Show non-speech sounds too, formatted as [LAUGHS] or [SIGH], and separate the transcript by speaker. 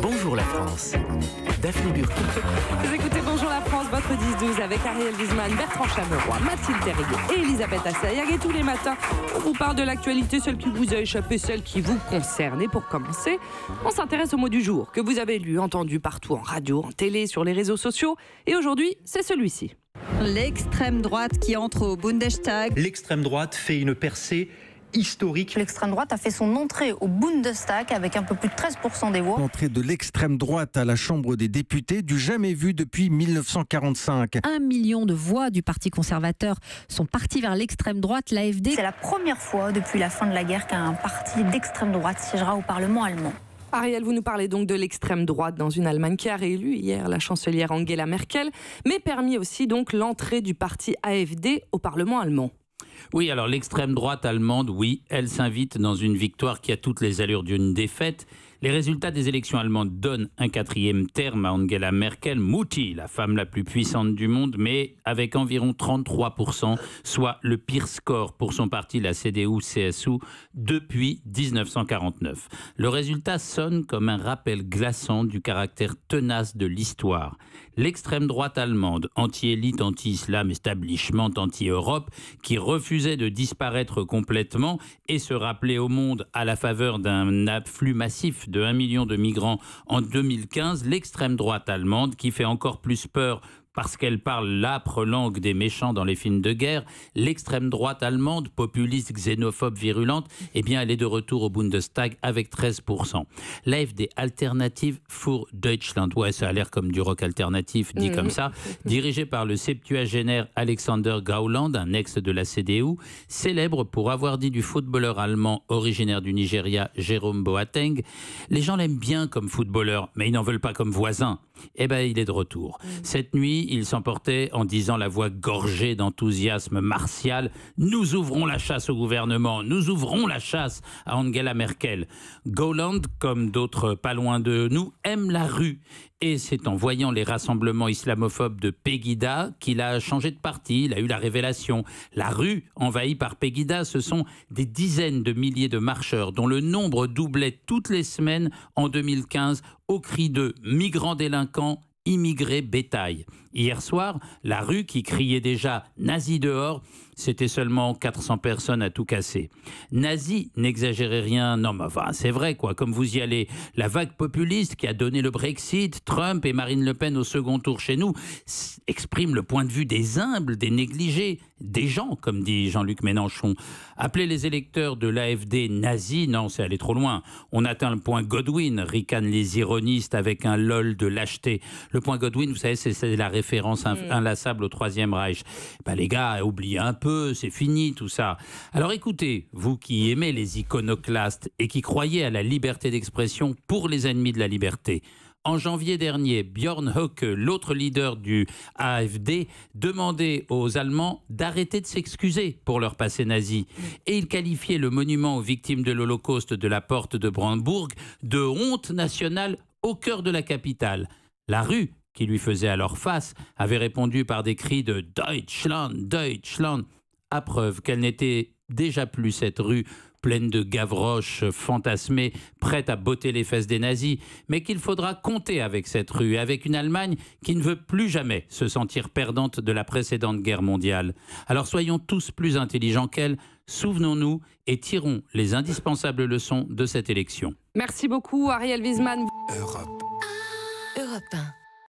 Speaker 1: Bonjour la France. Daphne Burki.
Speaker 2: Vous écoutez Bonjour la France, votre 10-12 avec Ariel Wiesmann, Bertrand Chameroy, Mathilde Terrier et Elisabeth Assayag. Et tous les matins, on vous parle de l'actualité, celle qui vous a échappé, celle qui vous concerne. Et pour commencer, on s'intéresse au mot du jour que vous avez lu, entendu partout en radio, en télé, sur les réseaux sociaux. Et aujourd'hui, c'est celui-ci. L'extrême droite qui entre au Bundestag. L'extrême droite fait une percée L'extrême droite a fait son entrée au Bundestag avec un peu plus de 13% des voix. L'entrée de l'extrême droite à la Chambre des députés, du jamais vu depuis 1945. Un million de voix du Parti conservateur sont parties vers l'extrême droite, l'AFD. C'est la première fois depuis la fin de la guerre qu'un parti d'extrême droite siégera au Parlement allemand. Ariel, vous nous parlez donc de l'extrême droite dans une Allemagne qui a réélu hier la chancelière Angela Merkel, mais permis aussi donc l'entrée du parti AFD au Parlement allemand.
Speaker 1: Oui, alors l'extrême droite allemande, oui, elle s'invite dans une victoire qui a toutes les allures d'une défaite les résultats des élections allemandes donnent un quatrième terme à Angela Merkel, Mouti, la femme la plus puissante du monde, mais avec environ 33%, soit le pire score pour son parti, la CDU-CSU, depuis 1949. Le résultat sonne comme un rappel glaçant du caractère tenace de l'histoire. L'extrême droite allemande, anti-élite, anti-islam, establishment, anti-Europe, qui refusait de disparaître complètement et se rappeler au monde à la faveur d'un afflux massif de 1 million de migrants en 2015, l'extrême droite allemande, qui fait encore plus peur parce qu'elle parle l'âpre langue des méchants dans les films de guerre, l'extrême droite allemande, populiste, xénophobe, virulente, eh bien, elle est de retour au Bundestag avec 13%. des Alternatives pour Deutschland, ouais, ça a l'air comme du rock alternatif, dit mm. comme ça, [LAUGHS] dirigé par le septuagénaire Alexander Gauland, un ex de la CDU, célèbre pour avoir dit du footballeur allemand originaire du Nigeria, Jérôme Boateng, les gens l'aiment bien comme footballeur, mais ils n'en veulent pas comme voisin. Eh ben, il est de retour. Mm. Cette nuit, il s'emportait en disant la voix gorgée d'enthousiasme martial Nous ouvrons la chasse au gouvernement, nous ouvrons la chasse à Angela Merkel. Goland, comme d'autres pas loin de nous, aime la rue et c'est en voyant les rassemblements islamophobes de Pegida qu'il a changé de parti, il a eu la révélation. La rue envahie par Pegida, ce sont des dizaines de milliers de marcheurs dont le nombre doublait toutes les semaines en 2015 au cri de migrants délinquants, immigrés bétail. Hier soir, la rue qui criait déjà nazi dehors c'était seulement 400 personnes à tout casser. nazis n'exagérez rien, non mais enfin c'est vrai quoi, comme vous y allez, la vague populiste qui a donné le Brexit, Trump et Marine Le Pen au second tour chez nous, exprime le point de vue des humbles, des négligés, des gens, comme dit Jean-Luc Mélenchon. Appeler les électeurs de l'AFD nazis, non, c'est aller trop loin. On atteint le point Godwin, ricanent les ironistes avec un lol de lâcheté. Le point Godwin, vous savez, c'est la référence mm. inlassable au Troisième Reich. Bah, les gars, oubliez un peu c'est fini tout ça. Alors écoutez, vous qui aimez les iconoclastes et qui croyez à la liberté d'expression pour les ennemis de la liberté, en janvier dernier, Björn Höcke, l'autre leader du AFD, demandait aux Allemands d'arrêter de s'excuser pour leur passé nazi. Et il qualifiait le monument aux victimes de l'Holocauste de la porte de Brandebourg de honte nationale au cœur de la capitale. La rue qui lui faisait alors face avait répondu par des cris de Deutschland, Deutschland à preuve qu'elle n'était déjà plus cette rue pleine de gavroches fantasmées, prêtes à botter les fesses des nazis, mais qu'il faudra compter avec cette rue, avec une Allemagne qui ne veut plus jamais se sentir perdante de la précédente guerre mondiale. Alors soyons tous plus intelligents qu'elle, souvenons-nous et tirons les indispensables leçons de cette élection.
Speaker 2: Merci beaucoup Ariel Wiesmann. Europe. Europe 1.